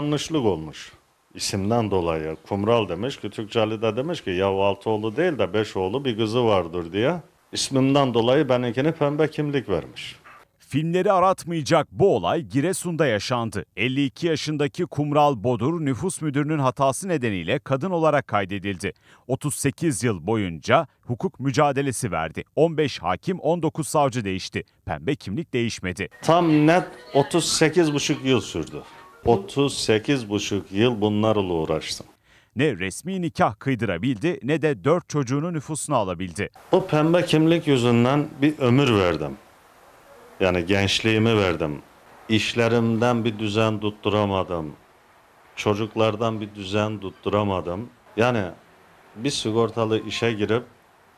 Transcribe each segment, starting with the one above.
Yanlışlık olmuş isimden dolayı. Kumral demiş ki Türkçeli de demiş ki ya altı oğlu değil de beş oğlu bir kızı vardır diye. İsmimden dolayı benimkini pembe kimlik vermiş. Filmleri aratmayacak bu olay Giresun'da yaşandı. 52 yaşındaki Kumral Bodur nüfus müdürünün hatası nedeniyle kadın olarak kaydedildi. 38 yıl boyunca hukuk mücadelesi verdi. 15 hakim 19 savcı değişti. Pembe kimlik değişmedi. Tam net 38,5 yıl sürdü. 38,5 yıl bunlarla uğraştım. Ne resmi nikah kıydırabildi ne de dört çocuğunun nüfusunu alabildi. Bu pembe kimlik yüzünden bir ömür verdim. Yani gençliğimi verdim. İşlerimden bir düzen tutturamadım. Çocuklardan bir düzen tutturamadım. Yani bir sigortalı işe girip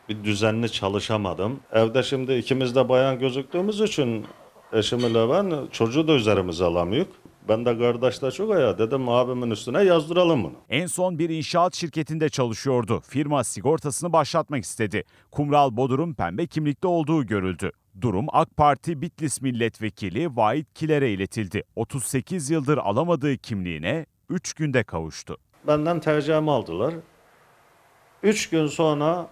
bir düzenli çalışamadım. Evde şimdi ikimiz de bayan gözüktüğümüz için eşimle ben çocuğu da üzerimize alamıyoruz. Ben de kardeşler çok ya dedim abimin üstüne yazdıralım bunu. En son bir inşaat şirketinde çalışıyordu. Firma sigortasını başlatmak istedi. Kumral Bodur'un pembe kimlikte olduğu görüldü. Durum AK Parti Bitlis Milletvekili Vahit Kiler'e iletildi. 38 yıldır alamadığı kimliğine 3 günde kavuştu. Benden tercihimi aldılar. 3 gün sonra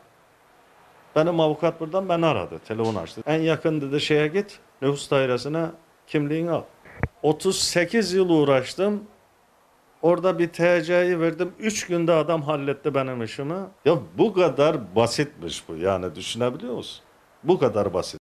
benim avukat buradan beni aradı. Telefon açtı. En yakın dedi şeye git, nüfus dairesine kimliğini al. 38 yıl uğraştım. Orada bir TC'yi verdim. 3 günde adam halletti benim işimi. Ya bu kadar basitmiş bu. Yani düşünebiliyor musun? Bu kadar basit.